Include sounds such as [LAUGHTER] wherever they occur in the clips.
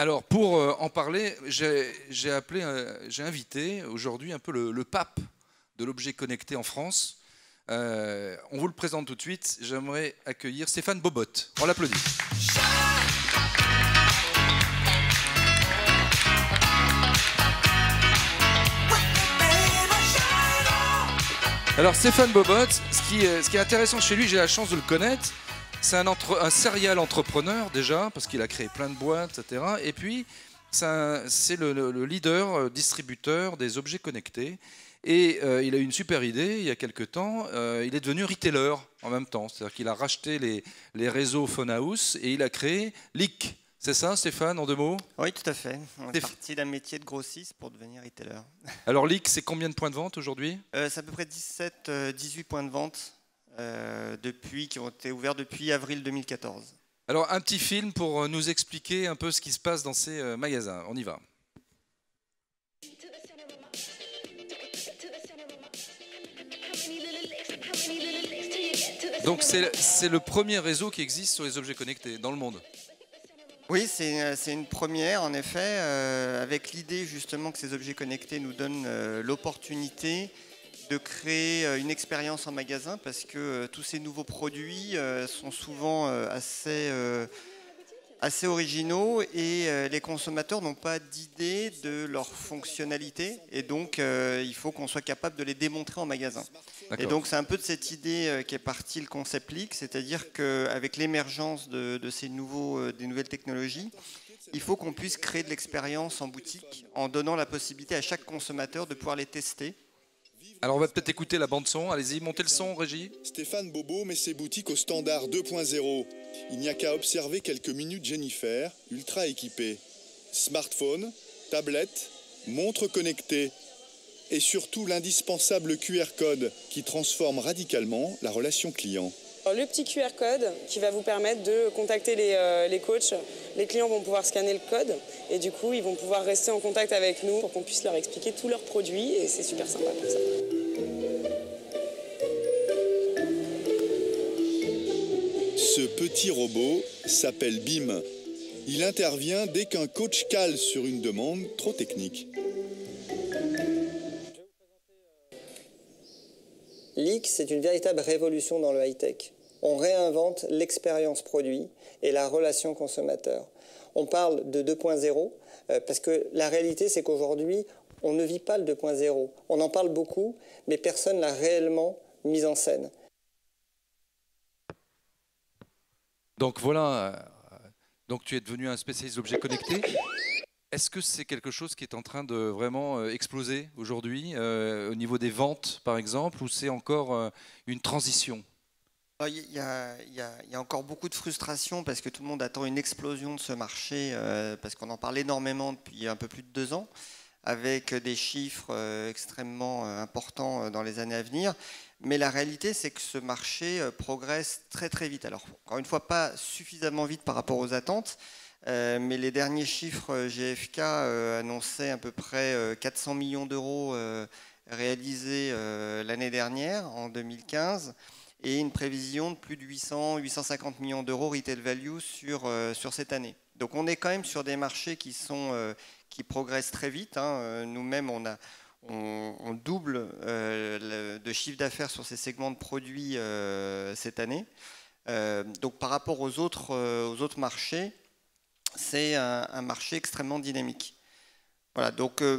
Alors, pour euh, en parler, euh, j'ai invité aujourd'hui un peu le, pape de l'objet connecté en France. Euh, on vous le présente tout de suite. J'aimerais accueillir Stéphane Bobot. On l'applaudit. Alors Stéphane Bobot, ce qui est intéressant chez lui, j'ai la chance de le connaître, c'est un, un serial entrepreneur déjà, parce qu'il a créé plein de boîtes, etc. Et puis, c'est le, leader euh, distributeur des objets connectés. Et euh, il a eu une super idée il y a quelque temps. Euh, il est devenu retailer en même temps. C'est-à-dire qu'il a racheté les, les réseaux house et il a créé Leak. C'est ça, Stéphane, en deux mots Oui, tout à fait. On est parti d'un métier de grossiste pour devenir retailer. Alors, Leak, c'est combien de points de vente aujourd'hui C'est à peu près 17, 18 points de vente euh, depuis, qui ont été ouverts depuis avril 2014. Alors un petit film pour euh, nous expliquer un peu ce qui se passe dans ces euh, magasins. On y va. Donc c'est le premier réseau qui existe sur les objets connectés dans le monde. Oui, c'est une première en effet, avec l'idée justement que ces objets connectés nous donnent l'opportunité de créer euh, une expérience en magasin parce que euh, tous ces nouveaux produits euh, sont souvent assez, assez originaux et les consommateurs n'ont pas d'idée de leur fonctionnalité et donc il faut qu'on soit capable de les démontrer en magasin. Et donc c'est un peu de cette idée qui est partie le concept leak, c'est-à-dire qu'avec l'émergence de, de, ces nouveaux, des nouvelles technologies, il faut qu'on puisse créer de l'expérience en boutique en donnant la possibilité à chaque consommateur de pouvoir les tester alors on va peut-être écouter la bande son. Allez-y, montez le son, Régie. Stéphane Bobo met ses boutiques au standard 2.0. Il n'y a qu'à observer quelques minutes Jennifer, ultra équipée. Smartphone, tablette, montre connectée. Et surtout l'indispensable QR code qui transforme radicalement la relation client. Le petit QR code qui va vous permettre de contacter euh, les, coachs. Les clients vont pouvoir scanner le code et du coup, ils vont pouvoir rester en contact avec nous pour qu'on puisse leur expliquer tous leurs produits et c'est super sympa comme ça. Ce petit robot s'appelle BIM. Il intervient dès qu'un coach cale sur une demande trop technique. Leak, c'est une véritable révolution dans le high-tech. On réinvente l'expérience produit et la relation consommateur. On parle de 2.0 euh, parce que la réalité, c'est qu'aujourd'hui, on ne vit pas le 2.0. On en parle beaucoup, mais personne l'a réellement mise en scène. Donc voilà, euh, donc tu es devenu un spécialiste d'objets connectés. Est-ce que c'est quelque chose qui est en train de vraiment euh, exploser aujourd'hui, euh, au niveau des ventes par exemple, ou c'est encore euh, une transition ah, il y, a, encore beaucoup de frustration parce que tout le monde attend une explosion de ce marché, parce qu'on en parle énormément depuis un peu plus de deux ans, avec des chiffres extrêmement importants dans les années à venir. Mais la réalité, c'est que ce marché progresse très très vite. Alors, encore une fois, pas suffisamment vite par rapport aux attentes, euh, mais les derniers chiffres euh, GFK euh, annonçaient à peu près 400 millions d'euros réalisés l'année dernière, en 2015 et une prévision de plus de 800, 850 millions d'euros retail value sur, sur cette année. Donc on est quand même sur des marchés qui, sont, qui progressent très vite. Hein. Nous-mêmes, on, on, double le, de chiffre d'affaires sur ces segments de produits cette année. donc par rapport aux autres, aux autres marchés, c'est un, marché extrêmement dynamique. Voilà, donc euh,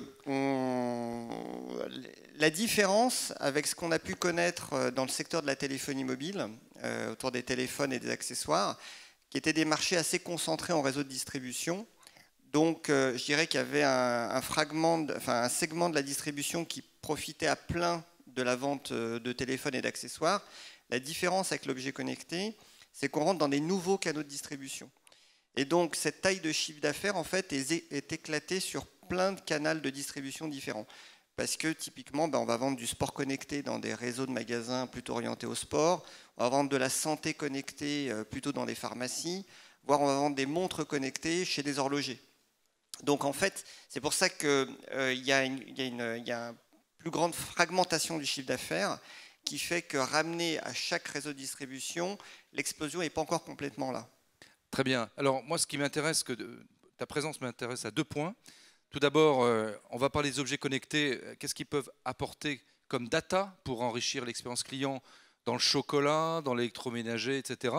la différence avec ce qu'on a pu connaître euh, dans le secteur de la téléphonie mobile, euh, autour des téléphones et des accessoires, qui étaient des marchés assez concentrés en réseau de distribution. Donc je dirais qu'il y avait un, un segment de la distribution qui profitait à plein de la vente de téléphones et d'accessoires. La différence avec l'objet connecté, c'est qu'on rentre dans des nouveaux canaux de distribution. Et donc cette taille de chiffre d'affaires en fait est, éclatée sur plein de canaux de distribution différents. Parce que typiquement, ben, on va vendre du sport connecté dans des réseaux de magasins plutôt orientés au sport, on va vendre de la santé connectée euh, plutôt dans les pharmacies, voire on va vendre des montres connectées chez des horlogers. Donc en fait, c'est pour ça qu'il euh, y, a une plus grande fragmentation du chiffre d'affaires qui fait que ramener à chaque réseau de distribution, l'explosion n'est pas encore complètement là. Très bien. Alors moi, ce qui m'intéresse, que ta présence m'intéresse à deux points. Tout d'abord, euh, on va parler des objets connectés. Qu'est-ce qu'ils peuvent apporter comme data pour enrichir l'expérience client dans le chocolat, dans l'électroménager, etc.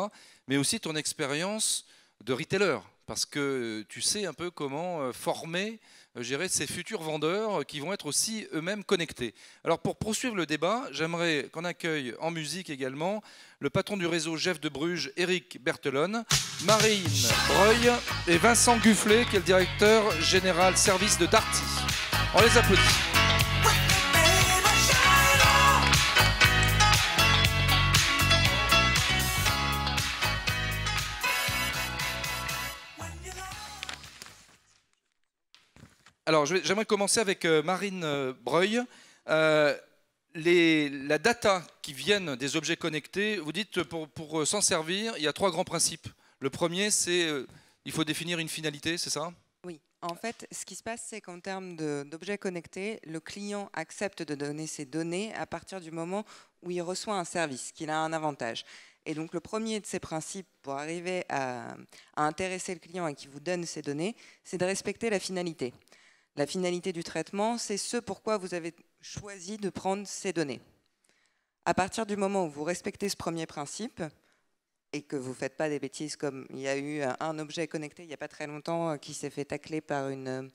Mais aussi ton expérience de retailer parce que euh, tu sais un peu comment euh, former, euh, gérer ces futurs vendeurs qui vont être aussi eux-mêmes connectés. Alors pour poursuivre le débat, j'aimerais qu'on accueille en musique également le patron du réseau Jeff de Bruges, Eric Bertelon, Marine Breuil et Vincent Gufflet, qui est le directeur général service de Darty. On les applaudit. Alors, j'aimerais commencer avec euh, Marine euh, Breuil. Euh, la data qui viennent des objets connectés, vous dites pour, pour s'en servir, il y a trois grands principes. Le premier, c'est il faut définir une finalité, c'est ça Oui. En fait, ce qui se passe, c'est qu'en termes d'objets connectés, le client accepte de donner ses données à partir du moment où il reçoit un service, qu'il a un avantage. Et donc le premier de ces principes pour arriver à, à intéresser le client et qui vous donne ses données, c'est de respecter la finalité. La finalité du traitement, c'est ce pourquoi vous avez choisi de prendre ces données. À partir du moment où vous respectez ce premier principe et que vous ne faites pas des bêtises comme il y a eu un objet connecté il n'y a pas très longtemps euh, qui s'est fait tacler euh,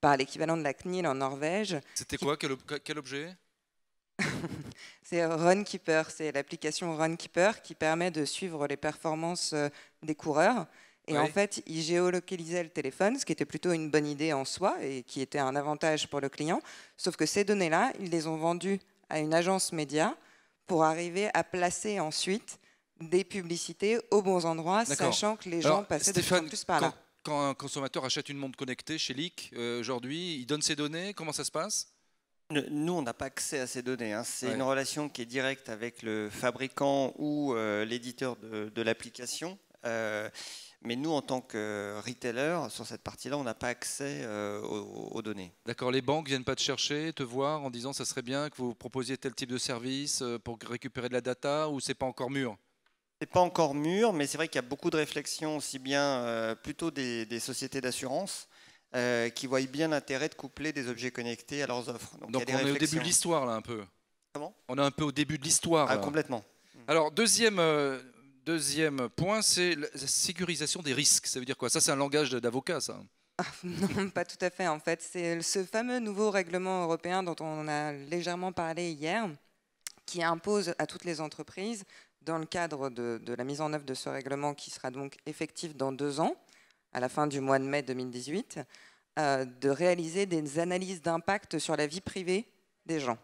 par, l'équivalent de la CNIL en Norvège. C'était quoi quel, quel objet [LAUGHS] c'est Runkeeper, c'est l'application Runkeeper qui permet de suivre les performances euh, des coureurs et en fait, ils géolocalisaient le téléphone, ce qui était plutôt une bonne idée en soi et qui était un avantage pour le client. Sauf que ces données-là, ils les ont vendues à une agence média pour arriver à placer ensuite des publicités aux bons endroits, sachant que les gens passaient de plus, en plus par là. Quand, un consommateur achète une montre connectée chez Leak euh, aujourd'hui, il donne ses données, comment ça se passe nous, on n'a pas accès à ces données. Hein. C'est une relation qui est directe avec le fabricant ou euh, l'éditeur de, l'application. Euh, mais nous, en tant que retailer, sur cette partie-là, on n'a pas accès euh, aux, données. D'accord, les banques viennent pas te chercher, te voir en disant ça serait bien que vous proposiez tel type de service euh, pour récupérer de la data ou c'est pas encore mûr c'est pas encore mûr, mais c'est vrai qu'il y a beaucoup de réflexions, aussi bien euh, plutôt des, sociétés d'assurance qui voient bien l'intérêt de coupler des objets connectés à leurs offres. Donc, on est au début de l'histoire là un peu. Comment On est un peu au début de l'histoire. Ah, complètement. Alors deuxième Deuxième point, c'est la sécurisation des risques. Ça veut dire quoi Ça, c'est un langage d'avocat, ça. Ah, [LAUGHS] non, pas tout à fait. En fait, c'est ce fameux nouveau règlement européen dont on a légèrement parlé hier, qui impose à toutes les entreprises, dans le cadre de, la mise en œuvre de ce règlement qui sera donc effectif dans deux ans, à la fin du mois de mai 2018, euh, de réaliser des analyses d'impact sur la vie privée des gens.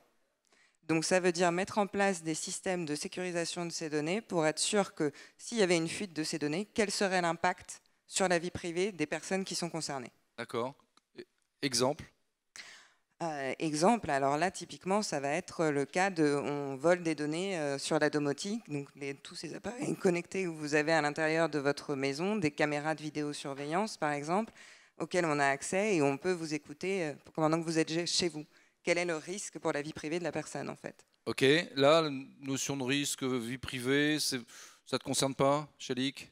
Donc ça veut dire mettre en place des systèmes de sécurisation de ces données pour être sûr que s'il y avait une fuite de ces données, quel serait l'impact sur la vie privée des personnes qui sont concernées. D'accord. E, exemple euh, exemple, alors là, typiquement, ça va être le cas de, on vole des données euh, sur la domotique, donc les, tous ces appareils [LAUGHS] connectés que vous avez à l'intérieur de votre maison, des caméras de vidéosurveillance, par exemple, auxquelles on a accès et on peut vous écouter euh, pendant que vous êtes chez vous quel est le risque pour la vie privée de la personne en fait. Ok, là, la notion de risque, vie privée, ça ne te concerne pas, Chalik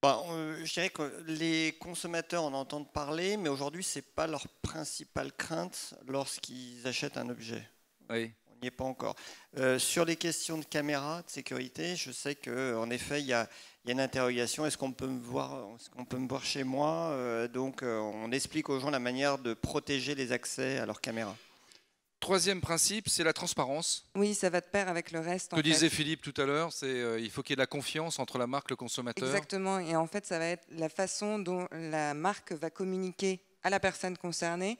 bah, euh, je dirais que les consommateurs en entendent parler, mais aujourd'hui, ce n'est pas leur principale crainte lorsqu'ils achètent un objet. Oui. On n'y est pas encore. Euh, sur les questions de caméra, de sécurité, je sais qu'en effet, il y, a, une interrogation. Est-ce qu'on peut, me voir, peut me voir chez moi euh, Donc, on explique aux gens la manière de protéger les accès à leur caméra. Troisième principe, c'est la transparence. Oui, ça va de pair avec le reste. Que disait Philippe tout à l'heure, c'est euh, il faut qu'il y ait de la confiance entre la marque et le consommateur. Exactement, et en fait, ça va être la façon dont la marque va communiquer à la personne concernée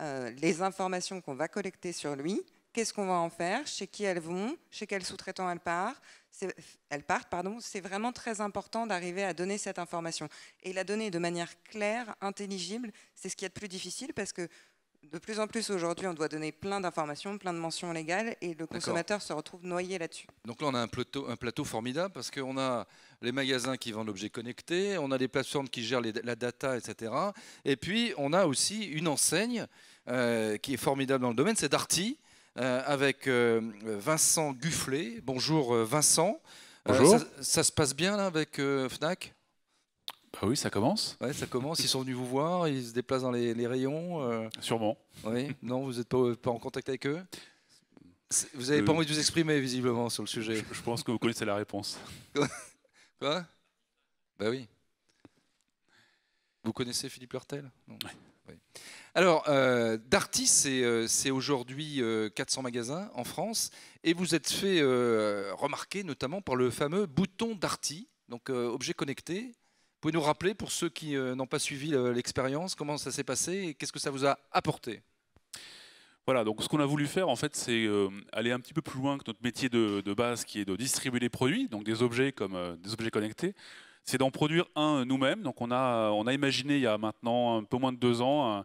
euh, les informations qu'on va collecter sur lui, qu'est-ce qu'on va en faire, chez qui elles vont, chez quel sous-traitant elles partent. Elles partent, pardon. C'est vraiment très important d'arriver à donner cette information et la donner de manière claire, intelligible. C'est ce qui est le plus difficile parce que de plus en plus aujourd'hui, on doit donner plein d'informations, plein de mentions légales, et le consommateur se retrouve noyé là-dessus. Donc là, on a un plateau, un plateau formidable parce qu'on a les magasins qui vendent l'objet connecté, on a les plateformes qui gèrent la data, etc. Et puis, on a aussi une enseigne euh, qui est formidable dans le domaine, c'est Darty, euh, avec euh, Vincent Gufflet. Bonjour Vincent. Bonjour. Ça, ça, se passe bien là, avec Fnac ah oui, ça commence. Ouais, ça commence. Ils sont venus vous voir, ils se déplacent dans les, rayons. Euh. Sûrement. Oui. Non, vous n'êtes euh, pas, en contact avec eux Vous n'avez pas euh, envie de vous exprimer visiblement sur le sujet. je pense que vous connaissez la réponse. [LAUGHS] Quoi Ben oui. Vous connaissez Philippe Lortel Oui. Alors, Darty, c'est aujourd'hui 400 magasins en France, et vous êtes fait remarquer notamment par le fameux bouton Darty, donc objet connecté. Vous nous rappeler, pour ceux qui euh, n'ont pas suivi l'expérience, comment ça s'est passé et qu'est-ce que ça vous a apporté voilà, donc ce qu'on a voulu faire, en fait, c'est euh, aller un petit peu plus loin que notre métier de, base, qui est de distribuer des produits, donc des objets comme euh, des objets connectés. C'est d'en produire un nous-mêmes. Donc on a, on a imaginé il y a maintenant un peu moins de deux ans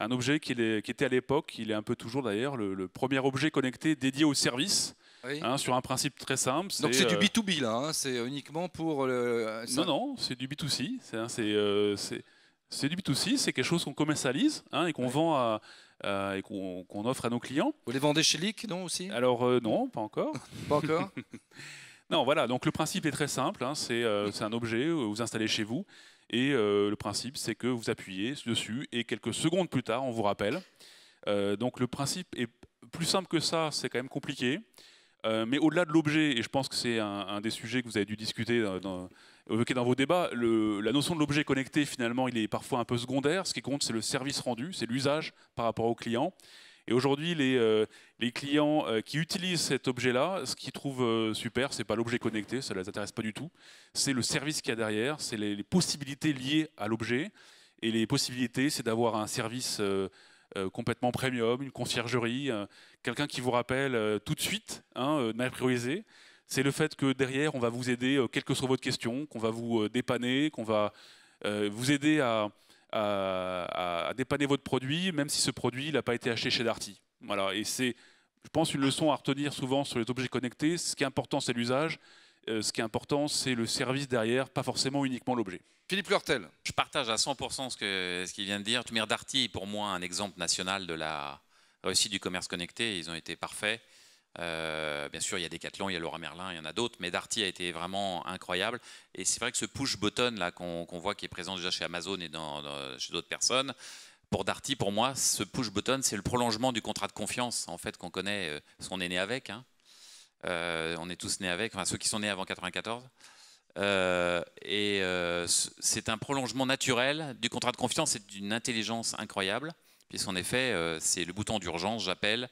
un, objet qui, était à l'époque, il est un peu toujours d'ailleurs, le, premier objet connecté dédié au service. Hein, sur un principe très simple. Donc c'est du B2B euh, là, hein, c'est uniquement pour le... Non, non, c'est du B2C. Hein, euh, c'est du B2C, c'est quelque chose qu'on commercialise et qu'on vend et qu'on offre à nos clients. Vous les vendez chez Lick, non aussi Alors euh, non, pas encore. [LAUGHS] pas encore [LAUGHS] Non, voilà, donc le principe est très simple, c'est un objet, vous installez chez vous, et le principe c'est que vous appuyez dessus, et quelques secondes plus tard, on vous rappelle. donc le principe est plus simple que ça, c'est quand même compliqué. Euh, mais au-delà de l'objet, et je pense que c'est un, des sujets que vous avez dû discuter, euh, dans, évoquer dans vos débats, la notion de l'objet connecté, finalement, il est parfois un peu secondaire. Ce qui compte, c'est le service rendu, c'est l'usage par rapport au client. Et aujourd'hui, les, euh, clients qui utilisent cet objet-là, ce qu'ils trouvent super, super, c'est pas l'objet connecté, ça ne les intéresse pas du tout. C'est le service qu'il y a derrière, c'est les, les, possibilités liées à l'objet. Et les possibilités, c'est d'avoir un service euh, complètement premium, une conciergerie, euh, quelqu'un qui vous rappelle euh, tout de suite, hein, priorisé. C'est le fait que derrière, on va vous aider, quelle que soit votre question, qu'on va vous dépanner, qu'on va vous aider à, dépanner votre produit, même si ce produit n'a pas été acheté chez Darty. Voilà, et c'est, je pense, une leçon à retenir souvent sur les objets connectés. Ce qui est important, c'est l'usage. Euh, ce qui est important, c'est le service derrière, pas forcément uniquement l'objet. Philippe Lortel. Je partage à 100% ce qu'il ce vient de dire. Tumir Darty est pour moi un exemple national de la réussite du commerce connecté. Ils ont été parfaits. Euh, bien sûr, il y a Decathlon, il y a Laura Merlin, il y en a d'autres, mais Darty a été vraiment incroyable. Et c'est vrai que ce push button là qu'on voit qui est présent déjà chez Amazon et chez d'autres personnes, pour Darty, pour moi, ce push button, c'est le prolongement du contrat de confiance en fait qu'on connaît, parce euh, qu'on est né avec. Hein. Euh, on est tous nés avec, enfin ceux qui sont nés avant 94. Euh, et euh, c'est un prolongement naturel du contrat de confiance et d'une intelligence incroyable, puisqu'en effet, c'est le bouton d'urgence, j'appelle,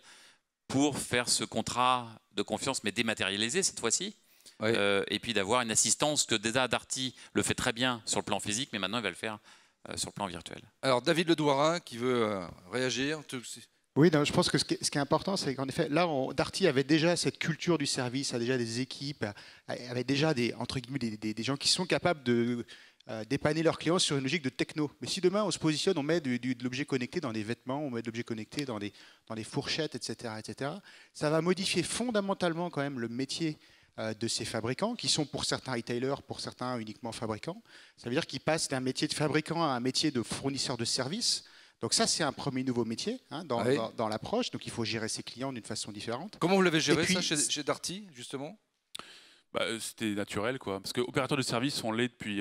pour faire ce contrat de confiance, mais dématérialisé cette fois-ci. et puis d'avoir une assistance que déjà Darty le fait très bien sur le plan physique, mais maintenant il va le faire sur le plan virtuel. Alors David Ledouarin qui veut réagir. Oui, je pense que ce qui est, important, c'est qu'en effet, là, Darty avait déjà cette culture du service, a déjà des équipes, euh, avait déjà des, entre des, gens qui sont capables de euh, dépanner leurs clients sur une logique de techno. Mais si demain, on se positionne, on met de l'objet connecté dans des vêtements, on met de l'objet connecté dans les, fourchettes, etc., etc., ça va modifier fondamentalement quand même le métier euh, de ces fabricants, qui sont pour certains retailers, pour certains uniquement fabricants. Ça veut dire qu'ils passent d'un métier de fabricant à un métier de fournisseur de services. Donc ça, c'est un premier nouveau métier hein, dans, l'approche. Donc il faut gérer ses clients d'une façon différente. Comment vous l'avez géré ça chez, Darty, justement bah, euh, c'était naturel quoi parce que opérateurs de service on l'est depuis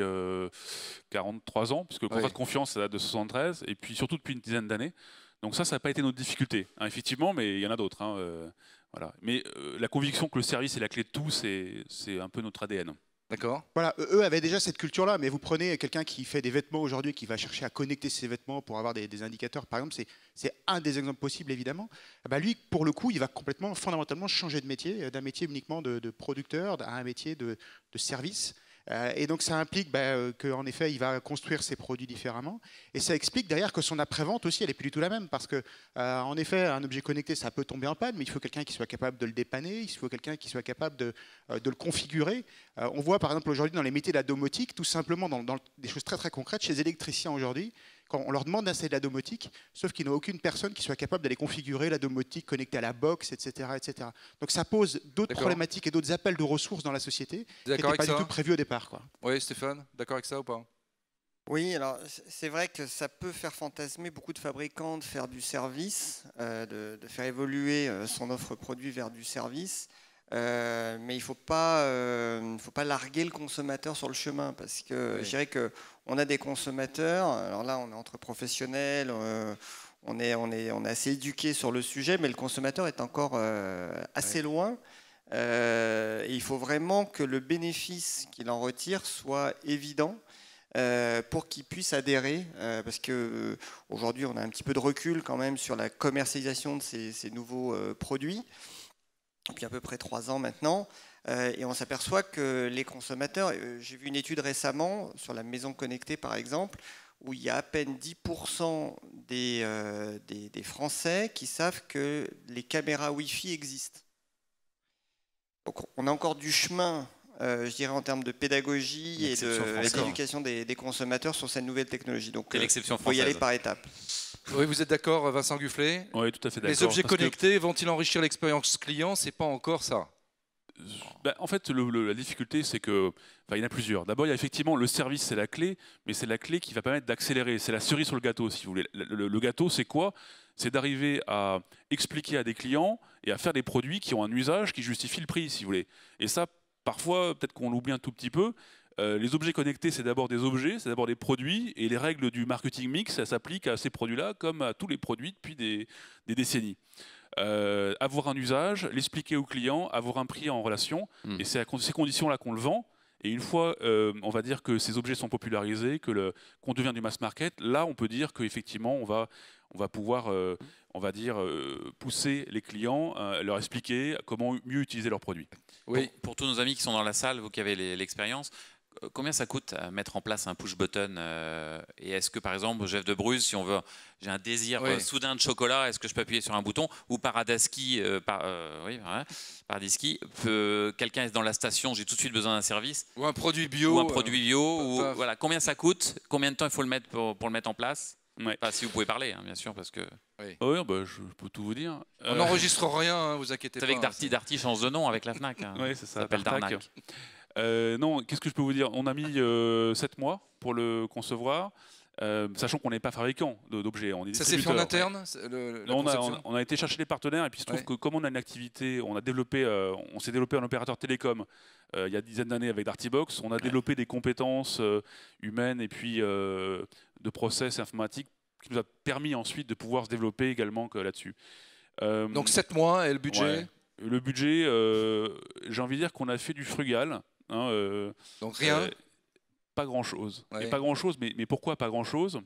43 euh, ans puisque le contrat de confiance ça date de 73 et puis surtout depuis une dizaine d'années donc ça ça n'a pas été notre difficulté hein, effectivement mais il y en a d'autres hein, euh, voilà mais la conviction que le service est la clé de tout c'est un peu notre ADN D'accord. Voilà, e-, eux avaient déjà cette culture-là, mais vous prenez quelqu'un qui fait des vêtements aujourd'hui, qui va chercher à connecter ses vêtements pour avoir des, indicateurs, par exemple, c'est un des exemples possibles, évidemment. Bah, lui, pour le coup, il va complètement, fondamentalement changer de métier, euh, d'un métier uniquement de, producteur à un métier de service. Euh, et donc ça implique bah, euh, qu'en effet, il va construire ses produits différemment. Et ça explique derrière que son après-vente aussi, elle n'est plus du tout la même. Parce que, euh, en effet, un objet connecté, ça peut tomber en panne, mais il faut quelqu'un qui soit capable de le dépanner, il faut quelqu'un qui soit capable de, le configurer. on voit par exemple aujourd'hui dans les métiers de la domotique, tout simplement dans, dans des choses très très concrètes, chez les électriciens aujourd'hui, quand on leur demande d'installer de la domotique, sauf qu'ils n'ont aucune personne qui soit capable d'aller configurer la domotique connectée à la box, etc. etc. Donc ça pose d'autres problématiques et d'autres appels de ressources dans la société qui n'étaient pas du tout prévu au départ. Quoi. Oui, Stéphane, d'accord avec ça ou pas oui, alors c'est vrai que ça peut faire fantasmer beaucoup de fabricants de faire du service, euh, de, faire évoluer euh, son offre produit vers du service. Euh, mais il ne euh, faut, pas, larguer le consommateur sur le chemin parce que je dirais qu'on a des consommateurs, alors là on est entre professionnels, euh, on, est, assez éduqué sur le sujet, mais le consommateur est encore assez loin. Et il faut vraiment que le bénéfice qu'il en retire soit évident. pour qu'il puisse adhérer, parce que aujourd'hui on a un petit peu de recul quand même sur la commercialisation de ces nouveaux produits depuis à peu près trois ans maintenant. Euh, et on s'aperçoit que les consommateurs, euh, j'ai vu une étude récemment sur la maison connectée par exemple, où il y a à peine 10% euh, des, Français qui savent que les caméras Wi-Fi existent. Donc on a encore du chemin, je dirais, en termes de pédagogie et d'éducation des, des, consommateurs sur cette nouvelle technologie. Donc il faut y aller par étapes. Oui, vous êtes d'accord, Vincent Gufflet Oui, tout à fait d'accord. Les objets connectés vont-ils enrichir l'expérience client C'est pas encore ça. Ben, en fait, la difficulté, c'est que il y en a plusieurs. D'abord, il y a effectivement le service, c'est la clé, mais c'est la clé qui va permettre d'accélérer. C'est la cerise sur le gâteau, si vous voulez. le, le gâteau, c'est quoi C'est d'arriver à expliquer à des clients et à faire des produits qui ont un usage qui justifie le prix, si vous voulez. Et ça, parfois, peut-être qu'on l'oublie un tout petit peu, euh, les objets connectés, c'est d'abord des objets, c'est d'abord des produits, et les règles du marketing mix, s'appliquent s'applique à ces produits-là comme à tous les produits depuis des, décennies. Euh, avoir un usage, l'expliquer au client, avoir un prix en relation, hmm. et c'est à ces conditions-là qu'on le vend. Et une fois, euh, on va dire que ces objets sont popularisés, que qu'on devient du mass market, là, on peut dire qu'effectivement, on va, on va pouvoir, on va dire, pousser les clients, leur expliquer comment mieux utiliser leurs produits. Oui, pour, tous nos amis qui sont dans la salle, vous qui avez l'expérience, combien ça coûte mettre en place un push button euh, Et est-ce que par exemple, Jeff de bruse, si on veut, j'ai un désir euh, soudain de chocolat, est-ce que je peux appuyer sur un bouton Ou euh, par, oui, hein, quelqu'un est dans la station, j'ai tout de suite besoin d'un service Ou un produit bio Ou un produit bio voilà, Combien ça coûte Combien de temps il faut le mettre pour, le mettre en place ouais. pas si vous pouvez parler, hein, bien sûr, parce que. Oui, ah bah, je peux tout vous dire. On n'enregistre rien, hein, vous inquiétez pas. Avec Darty, Darty change de nom avec la Fnac. oui, c'est ça. S'appelle Darnac. Euh, non, qu'est-ce que je peux vous dire On a mis euh, sept 7 mois pour le concevoir. Euh, sachant qu'on n'est pas fabricant d'objets. On ça s'est fait en interne on, a, été chercher des partenaires et puis il se trouve que comme on a une activité, on, a développé, on s'est développé un opérateur télécom il y a dizaines dizaine d'années avec Dartybox, on a développé des compétences humaines et puis de process informatique qui nous a permis ensuite de pouvoir se développer également là-dessus. Donc 7 mois et le budget Le budget, j'ai envie de dire qu'on a fait du frugal. Hein, euh, donc rien euh, Pas grand-chose. Et pas grand-chose, mais, mais, pourquoi pas grand-chose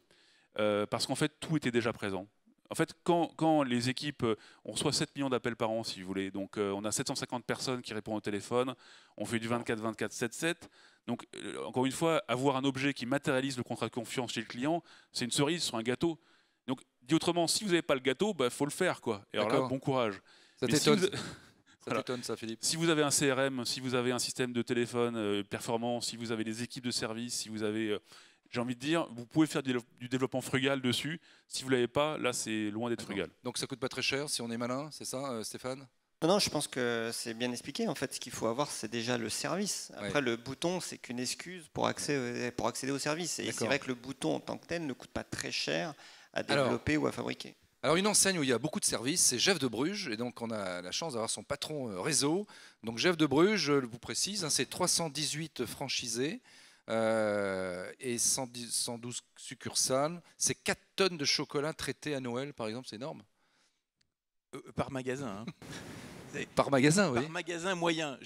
euh, Parce qu'en fait, tout était déjà présent. En fait, quand, quand, les équipes, on reçoit 7 millions d'appels par an, si vous voulez, donc on a 750 personnes qui répondent au téléphone, on fait du 24-24-7-7. Donc, encore une fois, avoir un objet qui matérialise le contrat de confiance chez le client, c'est une cerise sur un gâteau. Donc, dit autrement, si vous n'avez pas le gâteau, il bah, faut le faire. Quoi. Et alors là, bon courage. Ça t'étonne si vous avez un CRM, si vous avez un système de téléphone euh, performant, si vous avez des équipes de service, si vous avez, euh, j'ai envie de dire, vous pouvez faire du, développement frugal dessus. Si vous l'avez pas, là, c'est loin d'être frugal. Donc ça coûte pas très cher si on est malin, c'est ça, euh, Stéphane non, je pense que c'est bien expliqué. En fait, ce qu'il faut avoir, c'est déjà le service. Après, le bouton, c'est qu'une excuse pour accéder, au service. Et c'est vrai que le bouton en tant que tel ne coûte pas très cher à développer ou à fabriquer. Alors une enseigne où il y a beaucoup de services, c'est Jeff de Bruges, et donc on a la chance d'avoir son patron euh, réseau. Donc Jeff de Bruges, je vous précise, hein, c'est 318 franchisés euh, et 112 succursales. C'est 4 tonnes de chocolat traité à Noël, par exemple, c'est énorme. Euh, par magasin. Hein. [LAUGHS] Par magasin, oui. Par magasin moyen.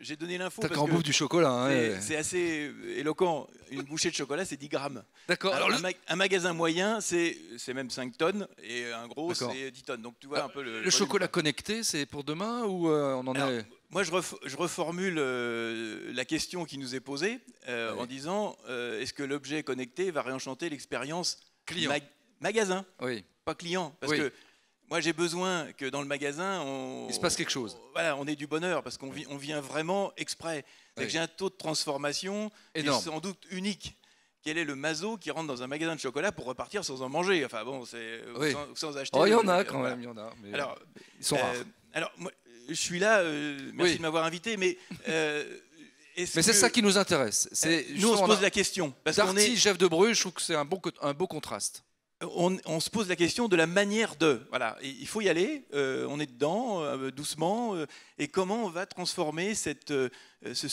J'ai donné l'info. T'as qu'en bouffe du chocolat. Hein, c'est assez euh, éloquent. Une bouchée de chocolat, c'est 10 grammes. D'accord. Alors, un, magasin moyen, c'est même 5 tonnes. Et un gros, c'est 10 tonnes. Donc, tu vois ah, un peu le. Le chocolat connecté, c'est pour demain ou euh, on en est. Moi, je, reformule euh, la question qui nous est posée en disant est-ce que l'objet connecté va réenchanter l'expérience client magasin Oui. Pas client. Parce que moi, j'ai besoin que dans le magasin, on, il se passe quelque chose. voilà, on ait du bonheur parce qu'on on vient vraiment exprès. J'ai un taux de transformation qui est sans doute unique. Quel est le mazo qui rentre dans un magasin de chocolat pour repartir sans en manger Enfin bon, c'est sans, acheter. Oh, il y en a quand même, il y en a. Mais alors, ils sont euh, rares. Alors, je suis là. Euh, merci de m'avoir invité, mais. Euh, mais c'est ça qui nous intéresse. nous, on se pose la question. Parce Darty, est... chef de Bruges, je trouve que c'est un, un beau contraste on, se pose la question de la manière de. Voilà, il faut y aller, euh, on est dedans, euh, doucement, euh, et comment on va transformer ce,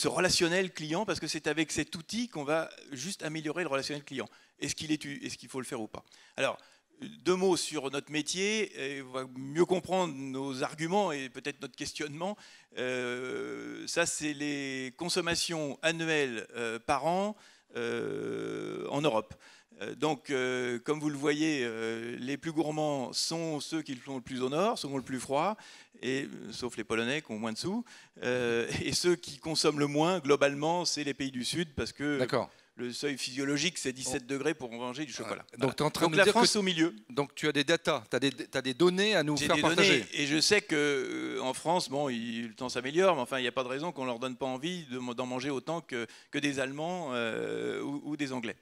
relationnel client, parce que c'est avec cet outil qu'on va juste améliorer le relationnel client. Est-ce qu'il est, est-ce qu'il faut le faire ou pas Alors, deux mots sur notre métier, et on va mieux comprendre nos arguments et peut-être notre questionnement. ça, c'est les consommations annuelles par an en Europe. Euh, donc, euh, comme vous le voyez, euh, les plus gourmands sont ceux qui sont font le plus au nord, sont le plus froid, et, sauf les Polonais qui ont moins de sous. et ceux qui consomment le moins, globalement, c'est les pays du sud, parce que le seuil physiologique, c'est 17 degrés pour manger du chocolat. Donc, la France est au milieu. Donc, tu as des datas, tu as, des données à nous faire des et je sais qu'en France, bon, le temps s'améliore, mais enfin, il n'y a pas de raison qu'on ne leur donne pas envie d'en manger autant que, des Allemands ou des Anglais.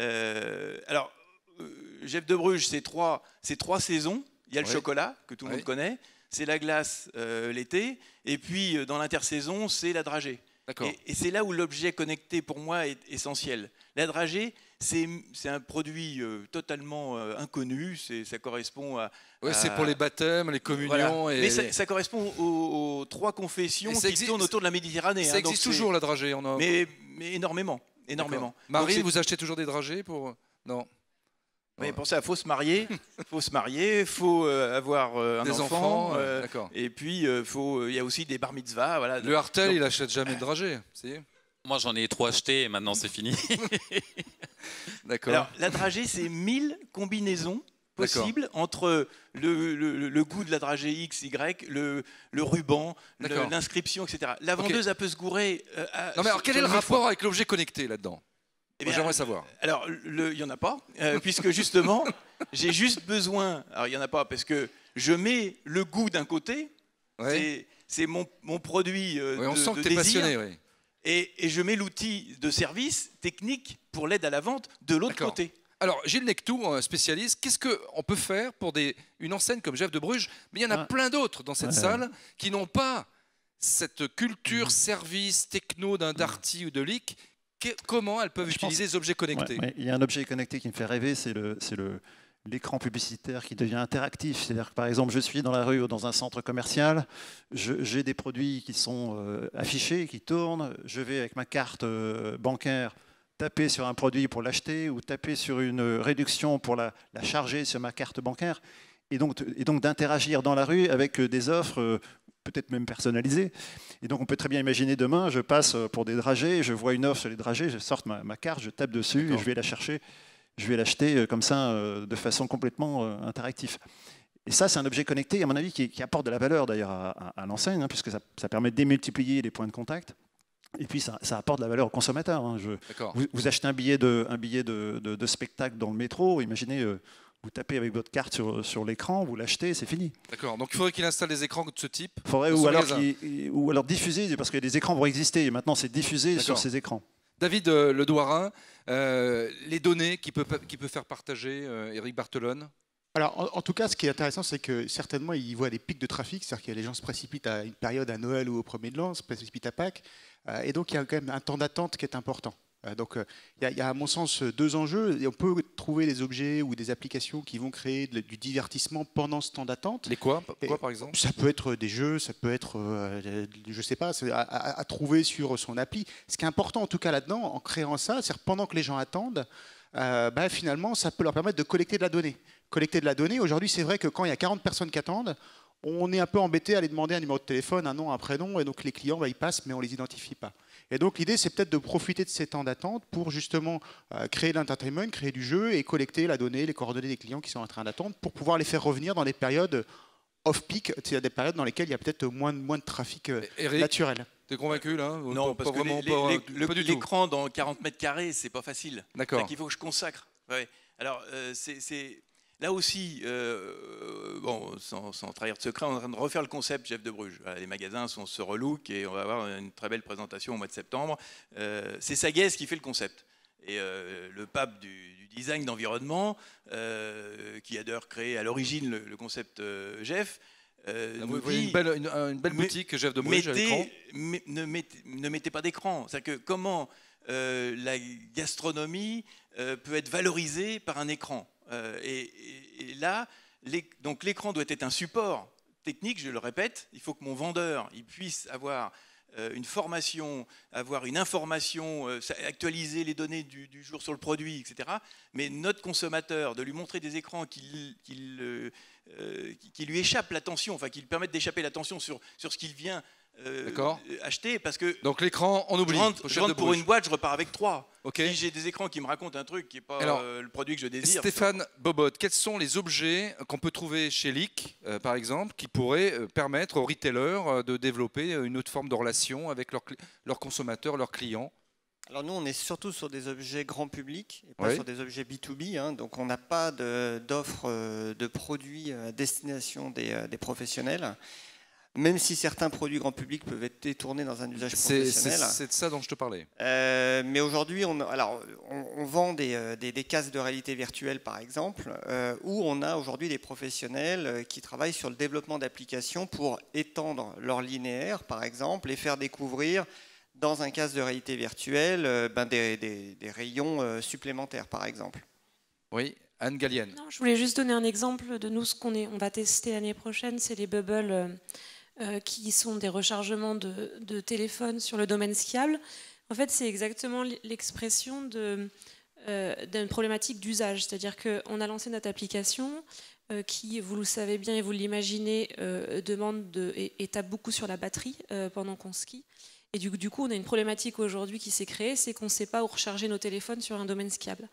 Euh, alors, euh, Jeff de Bruges, c'est trois, trois saisons. Il y a le chocolat, que tout le monde connaît. C'est la glace euh, l'été. Et puis, dans l'intersaison, c'est la dragée. Et, et c'est là où l'objet connecté, pour moi, est essentiel. La dragée, c'est un produit totalement inconnu. Ça correspond à. Ouais, c'est pour les baptêmes, les communions. Mais ça, correspond aux, trois confessions qui tournent autour de la Méditerranée. Ça hein, existe toujours, la dragée. en a... mais, mais énormément énormément. Marie, vous achetez toujours des dragées pour euh, Non. mais pour pensez à faut se marier, [LAUGHS] faut se marier, faut euh, avoir euh, un des enfant, enfants, et puis faut, il y a aussi des bar mitzvahs. Voilà. Le Hartel, il achète jamais de dragées. Moi, j'en ai trop acheté et maintenant c'est fini. [LAUGHS] D'accord. la dragée, c'est 1000 combinaisons possible entre le, goût de la dragée X, Y, le, ruban, l'inscription, etc. La vendeuse, a peu peut se gourer. Euh, non, mais alors quel est le rapport avec l'objet connecté là-dedans eh J'aimerais savoir. Alors, il n'y en a pas, euh, puisque justement, [LAUGHS] j'ai juste besoin. Alors, il n'y en a pas, parce que je mets le goût d'un côté, c'est mon, produit. Euh, de, désir, et je mets l'outil de service technique pour l'aide à la vente de l'autre côté. Alors, Gilles Nectou, spécialiste, qu'est-ce qu'on peut faire pour une enseigne comme Jeff de Bruges Mais il y en a plein d'autres dans cette salle qui n'ont pas cette culture mm. service techno d'un mm. Darty ou de Leak. Comment elles peuvent utiliser les objets connectés Il y a un objet connecté qui me fait rêver, c'est l'écran publicitaire qui devient interactif. C'est-à-dire que par exemple, je suis dans la rue ou dans un centre commercial, j'ai des produits qui sont euh, affichés, qui tournent, je vais avec ma carte euh, bancaire taper sur un produit pour l'acheter ou taper sur une réduction pour la, charger sur ma carte bancaire et donc, d'interagir dans la rue avec euh, des offres euh, peut-être même personnalisées. Et donc on peut très bien imaginer demain, je passe euh, pour des dragées, je vois une offre sur les dragées, je sorte ma, carte, je tape dessus et je vais la chercher, je vais l'acheter comme ça de façon complètement interactive. Et ça, c'est un objet connecté, à mon avis, qui, apporte de la valeur d'ailleurs à, l'enseigne, hein, puisque ça permet de démultiplier les points de contact. Et puis ça, apporte de la valeur au consommateur. Hein. vous, achetez un billet, de, spectacle dans le métro, imaginez, euh, vous tapez avec votre carte sur, l'écran, vous l'achetez, c'est fini. D'accord, donc il faudrait qu'il installe des écrans de ce type faudrait, ou, alors ou alors diffuser, parce que les écrans vont exister, et maintenant c'est diffusé sur ces écrans. David euh, Ledouarin, euh, les données qu'il peut, peut, faire partager Eric Barthelone alors, en, tout cas, ce qui est intéressant, c'est que certainement, ils voient des pics de trafic, c'est-à-dire que les gens se précipitent à une période, à Noël ou au premier de l'an, se précipitent à Pâques, euh, et donc il y a quand même un temps d'attente qui est important. Euh, donc, euh, il y, a, à mon sens, deux enjeux. on peut trouver des objets ou des applications qui vont créer du divertissement pendant ce temps d'attente. Les quoi, quoi, par exemple Ça peut être des jeux, ça peut être, je je sais pas, à, trouver sur son appli. Ce qui est important, en tout cas, là-dedans, en créant ça, c'est pendant que les gens attendent, bah, finalement, ça peut leur permettre de collecter de la donnée collecter de la donnée. Aujourd'hui, c'est vrai que quand il y a 40 personnes qui attendent, on est un peu embêté à aller demander un numéro de téléphone, un nom, un prénom, et donc les clients, bah, ils passent, mais on ne les identifie pas. Et donc l'idée, c'est peut-être de profiter de ces temps d'attente pour justement euh, créer de l'entertainment, créer du jeu et collecter la donnée, les coordonnées des clients qui sont en train d'attendre pour pouvoir les faire revenir dans des périodes off-peak, c'est-à-dire des périodes dans lesquelles il y a peut-être moins, moins de trafic euh, naturel. T'es convaincu là Non, pas, parce que l'écran dans 40 mètres carrés, c'est pas facile. D'accord. Il faut que je consacre. Alors, euh, c'est Là aussi, euh, bon, sans, trahir de secret, on est en train de refaire le concept Jeff de Bruges. les magasins sont se relook et on va avoir une très belle présentation au mois de septembre. Euh, c'est Sagesse qui fait le concept. Et euh, le pape du, design d'environnement, euh, qui a d'ailleurs créé à l'origine le, concept Jeff, euh, une belle, une, boutique, Jeff de Bruges, à l'écran. ne, mettez, pas d'écran. cest que comment la gastronomie peut être valorisée par un écran euh, et, là, donc l'écran doit être un support technique, je le répète, il faut que mon vendeur il puisse avoir euh, une formation, avoir une information, euh, actualiser les données du, jour sur le produit, etc. Mais notre consommateur, de lui montrer des écrans qui, lui échappent l'attention, enfin qui lui permettent d'échapper l'attention sur ce qu'il vient euh, D'accord. acheter parce que donc l'écran on oublie. Je rentre, pour une boîte, je repars avec trois. Okay. Si j'ai des écrans qui me racontent un truc qui n'est pas euh, le produit que je désire. Stéphane Bobot, quels sont les objets qu'on peut trouver chez Leak, euh, par exemple, qui pourraient permettre aux retailers de développer une autre forme de relation avec leurs consommateurs, leurs clients alors nous, on est surtout sur des objets grand public et pas sur des objets B2B. Hein. donc on n'a pas d'offre de, produits à destination des, des professionnels même si certains produits grand public peuvent être détournés dans un usage professionnel. C'est de ça dont je te parlais. Euh, mais aujourd'hui, on, alors, on, vend des, euh, des, de réalité virtuelle, par exemple, euh, où on a aujourd'hui des professionnels qui travaillent sur le développement d'applications pour étendre leur linéaire, par exemple, et faire découvrir dans un casque de réalité virtuelle ben des, des, rayons supplémentaires, par exemple. Oui, Anne Gallienne. Non, je voulais juste donner un exemple de nous, ce qu'on on va tester l'année prochaine, c'est les bubbles euh, qui sont des rechargements de, de téléphone sur le domaine skiable, en fait, c'est exactement l'expression euh, d'une problématique d'usage. C'est-à-dire qu'on a lancé notre application euh, qui, vous le savez bien et vous l'imaginez, demande et, tape beaucoup sur la batterie pendant qu'on skie. Et du, du, coup, on a une problématique aujourd'hui qui s'est créée, c'est qu'on ne sait pas où recharger nos téléphones sur un domaine skiable.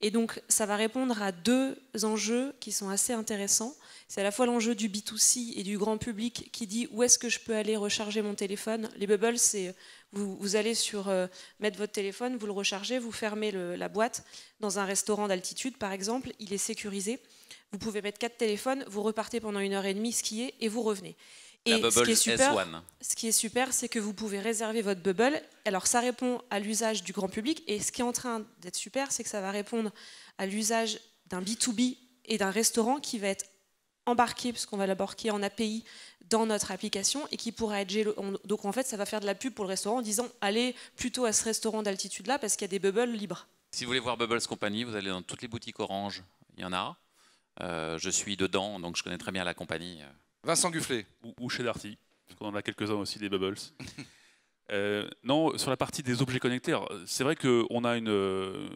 Et donc, ça va répondre à deux enjeux qui sont assez intéressants. C'est à la fois l'enjeu du B2C et du grand public qui dit où est-ce que je peux aller recharger mon téléphone. Les bubbles, c'est vous, allez sur euh, mettre votre téléphone, vous le rechargez, vous fermez la boîte dans un restaurant d'altitude, par exemple, il est sécurisé. Vous pouvez mettre quatre téléphones, vous repartez pendant une heure et demie skier et vous revenez. Et ce qui est super, ce qui est super, c'est que vous pouvez réserver votre bubble. Alors ça répond à l'usage du grand public. Et ce qui est en train d'être super, c'est que ça va répondre à l'usage d'un B2B et d'un restaurant qui va être embarqué, puisqu'on va l'embarquer en API dans notre application et qui pourra être Donc en fait, ça va faire de la pub pour le restaurant en disant allez plutôt à ce restaurant d'altitude là parce qu'il y a des bubbles libres. Si vous voulez voir Bubbles Company, vous allez dans toutes les boutiques Orange, il y en a. Euh, je suis dedans, donc je connais très bien la compagnie. Euh. Vincent Gufflet. Ou, chez Darty, parce qu'on en a quelques-uns aussi des bubbles. [LAUGHS] Euh, non, sur la partie des objets connectés, c'est vrai qu'on a une, euh,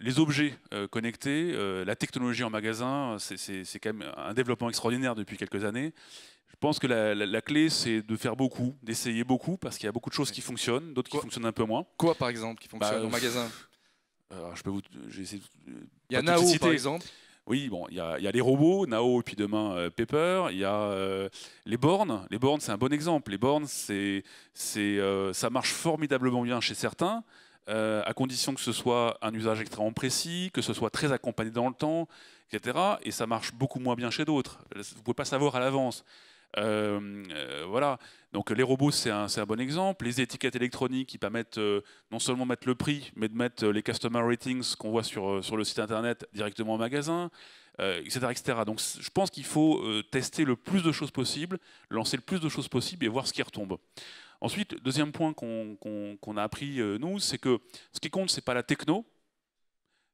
les objets euh, connectés, la technologie en magasin, c'est quand même un développement extraordinaire depuis quelques années. Je pense que la, clé, c'est de faire beaucoup, d'essayer beaucoup, parce qu'il y a beaucoup de choses qui fonctionnent, d'autres qui fonctionnent un peu moins. Quoi, par exemple, qui fonctionne au bah, magasin je peux vous, Il y a Nao, par exemple oui, bon, il y, a les robots, Nao et puis demain euh, Pepper, il y a euh, les bornes. Les bornes, c'est un bon exemple. Les bornes, c'est, c'est, euh, ça marche formidablement bien chez certains, à condition que ce soit un usage extrêmement précis, que ce soit très accompagné dans le temps, etc. Et ça marche beaucoup moins bien chez d'autres. Vous ne pouvez pas savoir à l'avance. Euh, euh, voilà. Donc les robots, c'est un, un, bon exemple. Les étiquettes électroniques qui permettent euh, non seulement de mettre le prix, mais de mettre les customer ratings qu'on voit sur, le site internet directement au magasin. etc., etc., Donc je pense qu'il faut tester le plus de choses possible, lancer le plus de choses possible et voir ce qui retombe. Ensuite, deuxième point qu'on a appris, nous, c'est que ce qui compte, c'est pas la techno,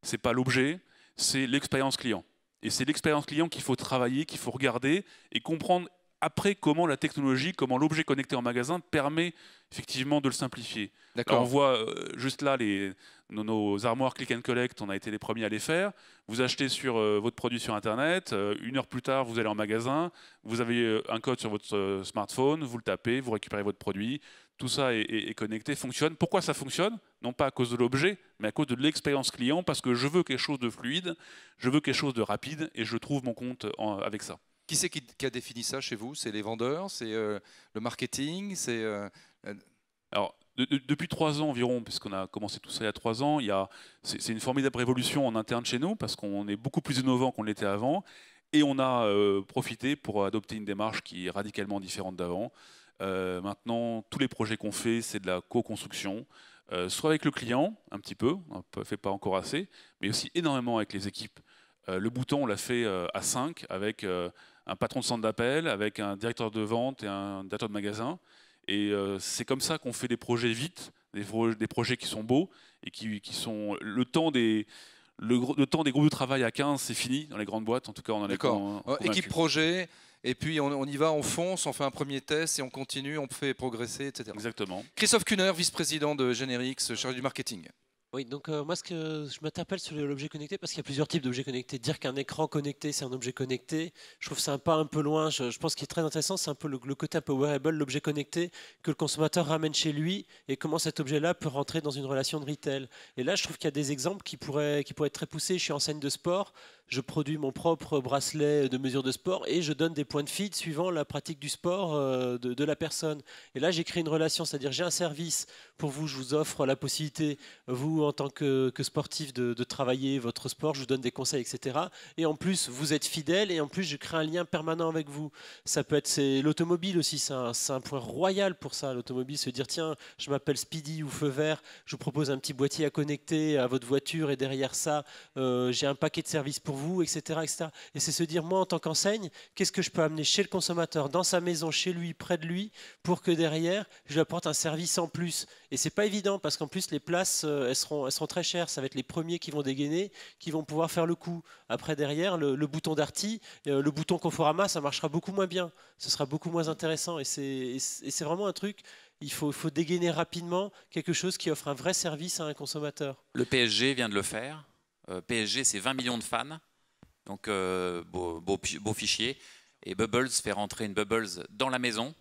c'est pas l'objet, c'est l'expérience client. Et c'est l'expérience client qu'il faut travailler, qu'il faut regarder et comprendre après comment la technologie, comment l'objet connecté en magasin permet effectivement de le simplifier. on voit euh, juste là les, nos, armoires click and collect, on a été les premiers à les faire. Vous achetez sur euh, votre produit sur Internet, euh, une heure plus tard vous allez en magasin, vous avez un code sur votre smartphone, vous le tapez, vous récupérez votre produit. Tout ça est, connecté, fonctionne. Pourquoi ça fonctionne Non pas à cause de l'objet, mais à cause de l'expérience client, parce que je veux quelque chose de fluide, je veux quelque chose de rapide, et je trouve mon compte avec ça. Qui c'est qui, a défini ça chez vous C'est les vendeurs C'est euh, le marketing C'est euh, Alors, depuis trois ans environ, puisqu'on a commencé tout ça il y a trois ans, c'est une formidable révolution en interne chez nous, parce qu'on est beaucoup plus innovant qu'on l'était avant, et on a euh, profité pour adopter une démarche qui est radicalement différente d'avant. maintenant, tous les projets qu'on fait, c'est de la co-construction. soit avec le client, un petit peu, on ne fait pas encore assez, mais aussi énormément avec les équipes. le bouton, on l'a fait à 5 avec un patron de centre d'appel avec un directeur de vente et un directeur de magasin. Et euh, c'est comme ça qu'on fait des projets vite, des, projets qui sont beaux et qui, sont le temps des le, temps des groupes de travail à 15, c'est fini dans les grandes boîtes. En tout cas, on en est D'accord. Équipe projet. Et puis on, y va, on fonce, on fait un premier test et on continue, on fait progresser, etc. Exactement. Christophe Kuhner, vice-président de Generix, chargé du marketing. Oui, donc euh, moi, ce que je m'interpelle sur l'objet connecté, parce qu'il y a plusieurs types d'objets connectés. Dire qu'un écran connecté, c'est un objet connecté, je trouve ça un pas un peu loin. Je, pense qu'il est très intéressant, c'est un peu le, côté un peu wearable, l'objet connecté, que le consommateur ramène chez lui, et comment cet objet-là peut rentrer dans une relation de retail. Et là, je trouve qu'il y a des exemples qui pourraient, qui pourraient être très poussés. Je suis enseigne de sport, je produis mon propre bracelet de mesure de sport et je donne des points de feed suivant la pratique du sport euh, de, la personne. Et là, j'ai créé une relation, c'est-à-dire j'ai un service pour vous, je vous offre la possibilité, vous en tant que, sportif, de, travailler votre sport, je vous donne des conseils, etc. Et en plus, vous êtes fidèle et en plus, je crée un lien permanent avec vous. Ça peut être l'automobile aussi, c'est un, point royal pour ça, l'automobile, se dire tiens, je m'appelle Speedy ou Feu Vert, je vous propose un petit boîtier à connecter à votre voiture et derrière ça, euh, j'ai un paquet de services pour vous, etc. Et c'est se dire, moi, en tant qu'enseigne, qu'est-ce que je peux amener chez le consommateur, dans sa maison, chez lui, près de lui, pour que derrière, je lui apporte un service en plus. Et ce n'est pas évident, parce qu'en plus, les places, euh, elles seront, très chères. Ça va être les premiers qui vont dégainer, qui vont pouvoir faire le coup. Après, derrière, le, bouton d'Arty, euh, le bouton Conforama, ça marchera beaucoup moins bien. Ce sera beaucoup moins intéressant. Et c'est vraiment un truc... Il faut, dégainer rapidement quelque chose qui offre un vrai service à un consommateur. Le PSG vient de le faire. Euh, PSG, c'est 20 millions de fans donc euh, beau, fichier. Et Bubbles fait rentrer une Bubbles dans la maison,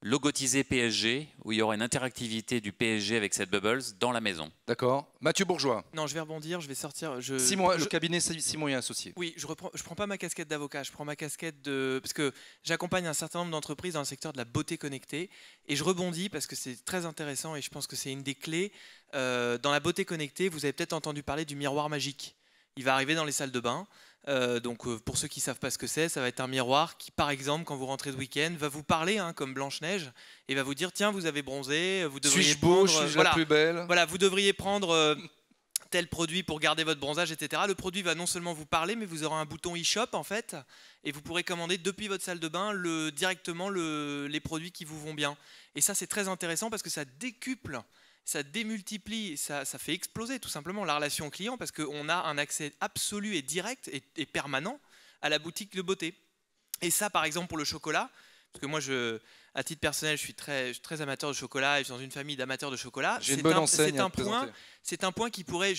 logotisée PSG, où il y aura une interactivité du PSG avec cette Bubbles dans la maison. D'accord. Mathieu Bourgeois. Non, je vais rebondir, je vais sortir. Je... Simon, le cabinet Simon et Associé. Oui, je ne je prends pas ma casquette d'avocat, je prends ma casquette de. Parce que j'accompagne un certain nombre d'entreprises dans le secteur de la beauté connectée. Et je rebondis parce que c'est très intéressant et je pense que c'est une des clés. Euh, dans la beauté connectée, vous avez peut-être entendu parler du miroir magique. Il va arriver dans les salles de bain. Euh, donc euh, pour ceux qui ne savent pas ce que c'est, ça va être un miroir qui, par exemple, quand vous rentrez de week-end, va vous parler hein, comme Blanche-Neige et va vous dire tiens, vous avez bronzé, vous devriez suis beau, suis la plus belle Voilà, vous devriez prendre euh, tel produit pour garder votre bronzage, etc. Le produit va non seulement vous parler, mais vous aurez un bouton e-shop en fait et vous pourrez commander depuis votre salle de bain directement les produits qui vous vont bien. Et ça, c'est très intéressant parce que ça décuple ça démultiplie, ça, ça, fait exploser tout simplement la relation client parce qu'on a un accès absolu et direct et, permanent à la boutique de beauté. Et ça, par exemple, pour le chocolat, parce que moi, je, à titre personnel, je suis très, très amateur de chocolat et je suis dans une famille d'amateurs de chocolat. C'est un, un point c'est un point qui pourrait,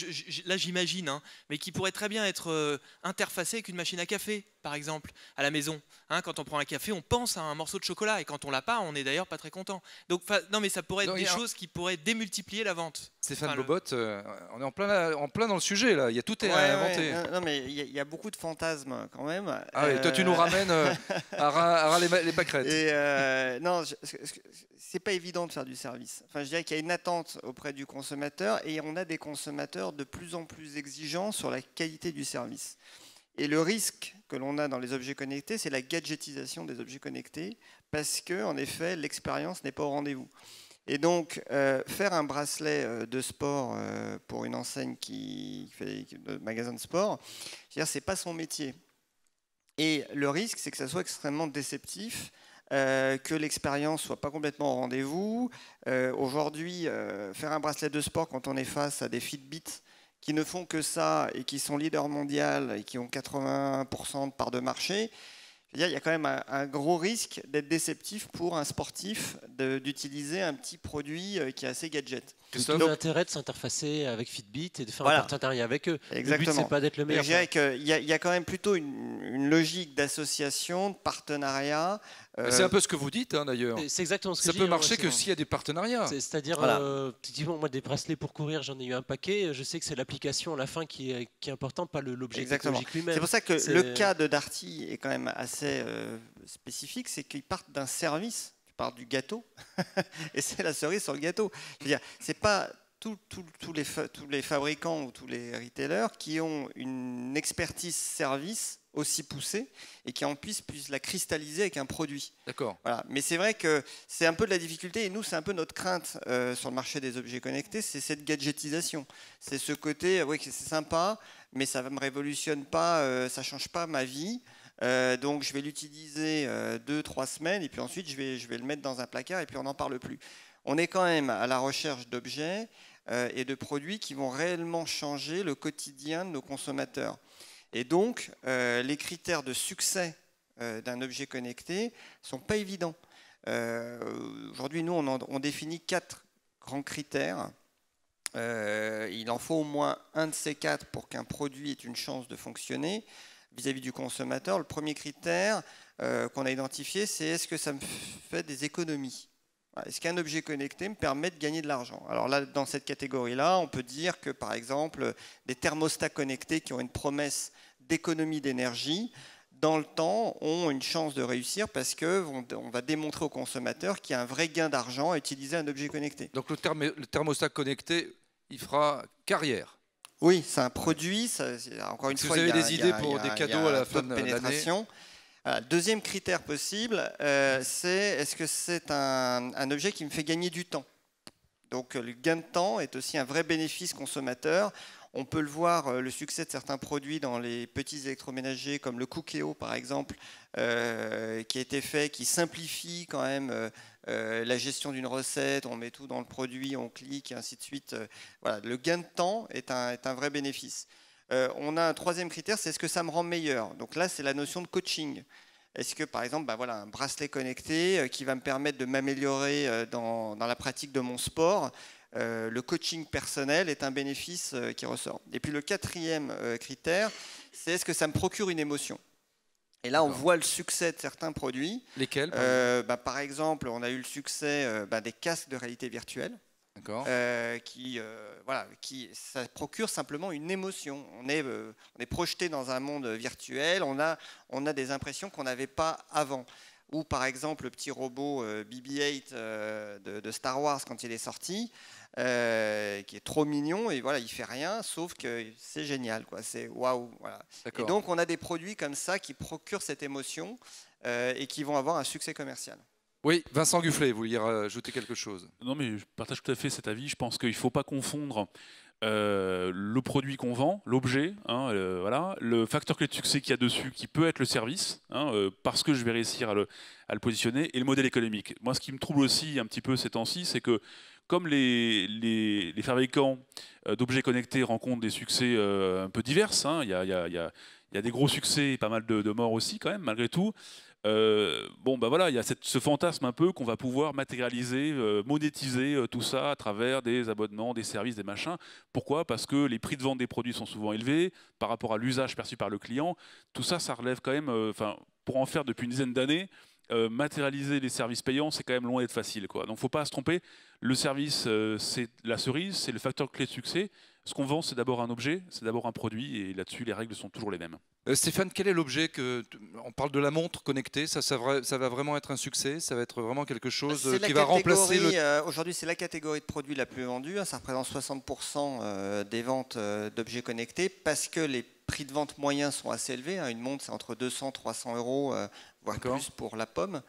là j'imagine, hein, mais qui pourrait très bien être euh, interfacé avec une machine à café, par exemple, à la maison. Hein. quand on prend un café, on pense à un morceau de chocolat, et quand on l'a pas, on n'est d'ailleurs pas très content. Donc, non, mais ça pourrait être des choses qui pourraient démultiplier la vente. Stéphane enfin, Bobot, euh, on est en plein, en plein dans le sujet, là. Il y a tout est à inventer. Non, mais il y, a beaucoup de fantasmes quand même. Ah toi, tu nous euh, ramènes [LAUGHS] à, les, pâquerettes. Et non, c'est pas évident de faire du service. Enfin, je dirais qu'il y a une attente auprès du consommateur, et on a des consommateurs de plus en plus exigeants sur la qualité du service. Et le risque que l'on a dans les objets connectés, c'est la gadgetisation des objets connectés, parce que, en effet, l'expérience n'est pas au rendez-vous. Et donc, euh, faire un bracelet euh, de sport euh, pour une enseigne qui fait un magasin de sport, c'est pas son métier. Et le risque, c'est que ça soit extrêmement déceptif euh, que l'expérience soit pas complètement au rendez-vous. Euh, aujourd'hui, euh, faire un bracelet de sport quand on est face à des Fitbit qui ne font que ça et qui sont leaders mondial et qui ont 80% de part de marché, il y a quand même un, gros risque d'être déceptif pour un sportif d'utiliser un petit produit qui est assez gadget. Le Donc, l'intérêt de s'interfacer avec Fitbit et de faire un partenariat avec eux. Exactement. Le but, c'est pas d'être le meilleur. Il y, a quand même plutôt une, une logique d'association, de partenariat, c'est euh, un peu ce que vous dites hein, d'ailleurs. C'est exactement ce que Ça peut marcher que s'il y a des partenariats. C'est-à-dire, voilà. Euh, moi, des bracelets pour courir, j'en ai eu un paquet. Je sais que c'est l'application à la fin qui est, qui importante, pas l'objet lui-même. C'est pour ça que le cas de Darty est quand même assez euh, spécifique c'est qu'ils partent d'un service, tu parles du gâteau, [LAUGHS] et c'est la cerise sur le gâteau. C'est pas tous, tous, les, tous les fabricants ou tous les retailers qui ont une expertise service aussi poussée et qui en puisse, puisse la cristalliser avec un produit. D'accord. Voilà. Mais c'est vrai que c'est un peu de la difficulté et nous, c'est un peu notre crainte euh, sur le marché des objets connectés, c'est cette gadgetisation. C'est ce côté, euh, oui, c'est sympa, mais ça ne me révolutionne pas, euh, ça ne change pas ma vie. donc je vais l'utiliser deux, trois semaines et puis ensuite je vais, je vais le mettre dans un placard et puis on n'en parle plus. On est quand même à la recherche d'objets et de produits qui vont réellement changer le quotidien de nos consommateurs. Et donc, euh, les critères de succès euh, d'un objet connecté sont pas évidents. Euh, aujourd'hui, nous, on, définit quatre grands critères. il en faut au moins un de ces quatre pour qu'un produit ait une chance de fonctionner vis à -vis du consommateur. Le premier critère qu'on a identifié, c'est est-ce que ça me fait des économies est-ce qu'un objet connecté me permet de gagner de l'argent Alors là, dans cette catégorie-là, on peut dire que, par exemple, des thermostats connectés qui ont une promesse d'économie d'énergie, dans le temps, ont une chance de réussir parce qu'on va démontrer au consommateur qu'il y a un vrai gain d'argent à utiliser un objet connecté. Donc le, thermostat connecté, il fera carrière oui, c'est un produit. encore une fois, vous avez des idées pour des cadeaux à la fin de l'année euh, deuxième critère possible, euh, c'est est-ce que c'est un, objet qui me fait gagner du temps donc euh, le gain de temps est aussi un vrai bénéfice consommateur. On peut le voir, le succès de certains produits dans les petits électroménagers, comme le Cookeo par exemple, qui a été fait, qui simplifie quand même la gestion d'une recette. On met tout dans le produit, on clique, et ainsi de suite. Voilà, le gain de temps est un, est un vrai bénéfice. Euh, on a un troisième critère, c'est est-ce que ça me rend meilleur Donc là, c'est la notion de coaching. Est-ce que, par exemple, bah voilà, un bracelet connecté euh, qui va me permettre de m'améliorer euh, dans, la pratique de mon sport Le coaching personnel est un bénéfice qui ressort. Et puis le quatrième critère, c'est est-ce que ça me procure une émotion et là, on voit le succès de certains produits. Lesquels Par bah, exemple, on a eu le succès bah, des casques de réalité virtuelle. Euh, qui, euh, voilà, qui, ça procure simplement une émotion. On est, euh, on est projeté dans un monde virtuel, on a, on a des impressions qu'on n'avait pas avant. Ou par exemple le petit robot BB-8 de, de, Star Wars quand il est sorti, qui est trop mignon et voilà, il fait rien, sauf que c'est génial, quoi. C'est waouh, voilà. Et donc on a des produits comme ça qui procurent cette émotion et qui vont avoir un succès commercial. Oui, Vincent Gufflet, vous vouliez rajouter quelque chose Non, mais je partage tout à fait cet avis. Je pense qu'il ne faut pas confondre euh, le produit qu'on vend, l'objet, hein, euh, voilà, le facteur clé de succès qu'il y a dessus, qui peut être le service, hein, euh, parce que je vais réussir à le, positionner, et le modèle économique. Moi, ce qui me trouble aussi un petit peu ces temps-ci, c'est que comme les, fabricants d'objets connectés rencontrent des succès un peu divers, il y, a, des gros succès et pas mal de, de morts aussi, quand même, malgré tout, euh, bon, ben voilà, il y a ce fantasme un peu qu'on va pouvoir matérialiser, euh, monétiser euh, tout ça à travers des abonnements, des services, des machins. Pourquoi Parce que les prix de vente des produits sont souvent élevés par rapport à l'usage perçu par le client. Tout ça, ça relève quand même, enfin, pour en faire depuis une dizaine d'années, matérialiser les services payants, c'est quand même loin d'être facile. Quoi. Donc, faut pas se tromper. Le service, c'est la cerise, c'est le facteur clé de succès. Ce qu'on vend, c'est d'abord un objet, c'est d'abord un produit, et là-dessus, les règles sont toujours les mêmes. Euh, Stéphane, quel est l'objet que on parle de la montre connectée ça, va vraiment être un succès, ça va être vraiment quelque bah, chose euh, qui va remplacer euh, Aujourd'hui, c'est la catégorie de produits la plus vendue. Hein, ça représente 60% des ventes d'objets connectés parce que les prix de vente moyens sont assez élevés. Hein. Une montre, c'est entre 200 et 300 euros, voire plus pour la pomme.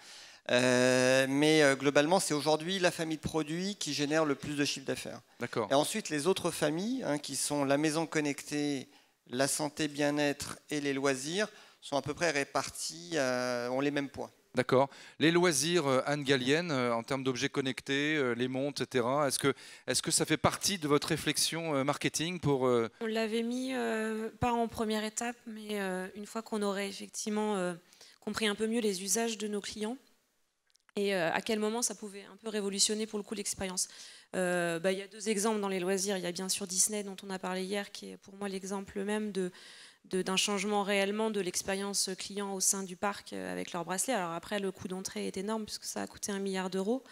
mais globalement, c'est aujourd'hui la famille de produits qui génère le plus de chiffre d'affaires. D'accord. Et ensuite, les autres familles, hein, qui sont la maison connectée, la santé, bien-être et les loisirs sont à peu près répartis, euh, ont les mêmes poids. D'accord. Les loisirs, euh, Anne Gallienne, euh, en termes d'objets connectés, les montres, etc. Est-ce que, est que ça fait partie de votre réflexion marketing pour... On l'avait mis, pas en première étape, mais une fois qu'on aurait effectivement compris un peu mieux les usages de nos clients et à quel moment ça pouvait un peu révolutionner pour le coup l'expérience. Euh, bah, il y a deux exemples dans les loisirs. Il y a bien sûr Disney dont on a parlé hier, qui est pour moi l'exemple même d'un changement réellement de l'expérience client au sein du parc euh, avec leur bracelet. Alors après, le coût d'entrée est énorme puisque ça a coûté un milliard d'euros.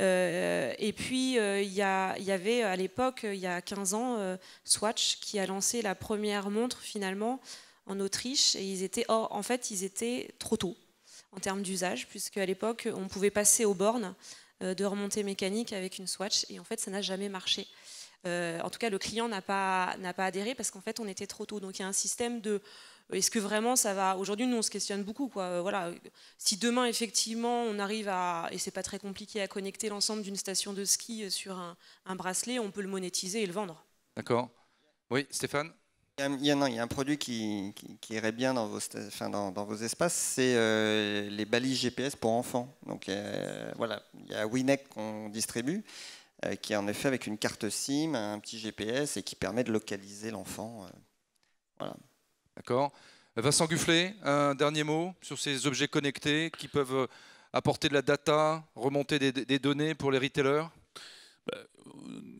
Euh, et puis, il y, avait à l'époque, il y a 15 ans, Swatch qui a lancé la première montre finalement en Autriche. Et ils étaient, en fait, ils étaient trop tôt en termes d'usage, puisque à l'époque, on pouvait passer aux bornes euh, de remontée mécanique avec une swatch et en fait ça n'a jamais marché. Euh, en tout cas, le client n'a pas, pas adhéré parce qu'en fait, on était trop tôt. Donc, il y a un système de euh, est-ce que vraiment ça va Aujourd'hui, nous, on se questionne beaucoup. Quoi. Voilà, si demain, effectivement, on arrive à, et c'est pas très compliqué, à connecter l'ensemble d'une station de ski sur un, un bracelet, on peut le monétiser et le vendre. D'accord. Oui, Stéphane il y, a, un produit qui, irait bien dans vos, dans, vos espaces, c'est euh, les balises GPS pour enfants. Donc voilà, il y a Winec qu'on distribue, euh, qui est en effet avec une carte SIM, un petit GPS et qui permet de localiser l'enfant. Euh, voilà. D'accord. Vincent Gufflet, un dernier mot sur ces objets connectés qui peuvent apporter de la data, remonter des, données pour les retailers. Bah,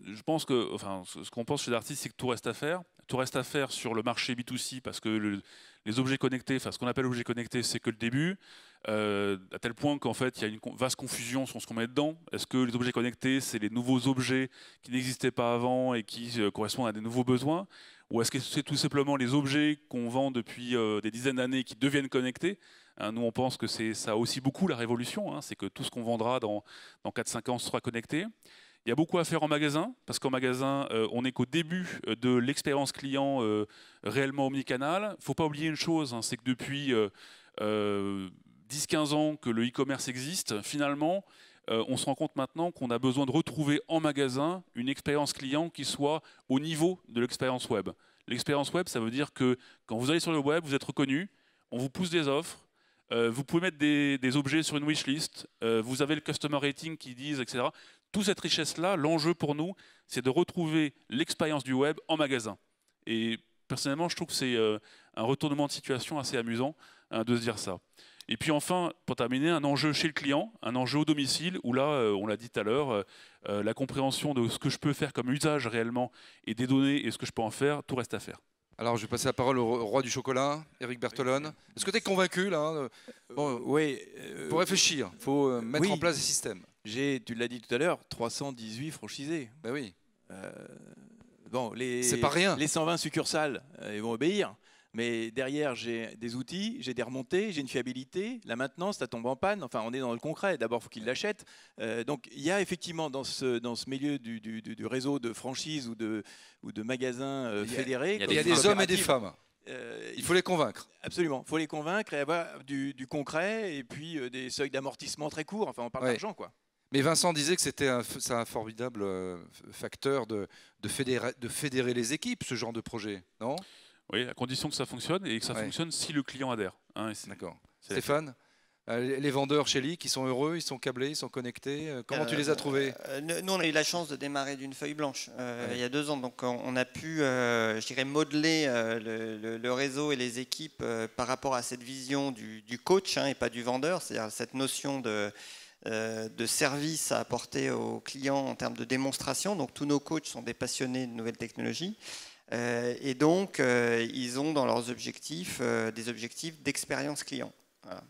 je pense que, enfin, ce qu'on pense chez l'artiste, c'est que tout reste à faire. Tout reste à faire sur le marché B2C parce que les objets connectés, enfin ce qu'on appelle objets connectés, c'est que le début, euh, à tel point qu'en fait il y a une vaste confusion sur ce qu'on met dedans. Est-ce que les objets connectés, c'est les nouveaux objets qui n'existaient pas avant et qui euh, correspondent à des nouveaux besoins Ou est-ce que c'est tout simplement les objets qu'on vend depuis euh, des dizaines d'années qui deviennent connectés hein, Nous on pense que c'est ça aussi beaucoup la révolution, hein, c'est que tout ce qu'on vendra dans, dans 4-5 ans sera connecté. Il y a beaucoup à faire en magasin, parce qu'en magasin, euh, on n'est qu'au début euh, de l'expérience client euh, réellement omnicanal. Il ne faut pas oublier une chose, hein, c'est que depuis 10-15 ans que le e-commerce existe, finalement, on se rend compte maintenant qu'on a besoin de retrouver en magasin une expérience client qui soit au niveau de l'expérience web. L'expérience web, ça veut dire que quand vous allez sur le web, vous êtes reconnu, on vous pousse des offres, vous pouvez mettre des, objets sur une wishlist, vous avez le customer rating qui disent, etc toute cette richesse-là, l'enjeu pour nous, c'est de retrouver l'expérience du web en magasin. Et personnellement, je trouve que c'est euh, un retournement de situation assez amusant hein, de se dire ça. Et puis enfin, pour terminer, un enjeu chez le client, un enjeu au domicile, où là, euh, on l'a dit tout à l'heure, euh, la compréhension de ce que je peux faire comme usage réellement et des données et ce que je peux en faire, tout reste à faire. Alors, je vais passer la parole au roi du chocolat, Eric Bertolone. Est-ce que tu es convaincu, là Oui. Il faut réfléchir, il faut mettre en place des systèmes. J'ai, tu l'as dit tout à l'heure, 318 franchisés. Ben oui. Euh, bon, les, c'est pas rien. Les 120 succursales, ils euh, vont obéir. Mais derrière, j'ai des outils, j'ai des remontées, j'ai une fiabilité, la maintenance, ça tombe en panne. Enfin, on est dans le concret. D'abord, il faut qu'ils l'achètent. Euh, donc, il y a effectivement dans ce, dans ce milieu du, du, réseau de franchises ou de, ou de magasins fédérés. Il y a, des, hommes et des femmes. il faut les convaincre. Absolument, il faut les convaincre et avoir du, du concret et puis des seuils d'amortissement très courts. Enfin, on parle d'argent, quoi. Mais Vincent disait que c'était un, formidable euh, facteur de, fédérer, les équipes, ce genre de projet, non Oui, à condition que ça fonctionne et que ça fonctionne si le client adhère. Hein, D'accord. Stéphane euh, les vendeurs chez Lee qui sont heureux, ils sont câblés, ils sont connectés. Euh, comment tu les as trouvés Nous, on a eu la chance de démarrer d'une feuille blanche il y a deux ans. Donc, on a pu, je dirais, modeler le, réseau et les équipes par rapport à cette vision du, coach hein, et pas du vendeur, c'est-à-dire cette notion de euh, de services à apporter aux clients en termes de démonstration. Donc tous nos coachs sont des passionnés de nouvelles technologies. Euh, et donc, euh, ils ont dans leurs objectifs des objectifs d'expérience client. Voilà.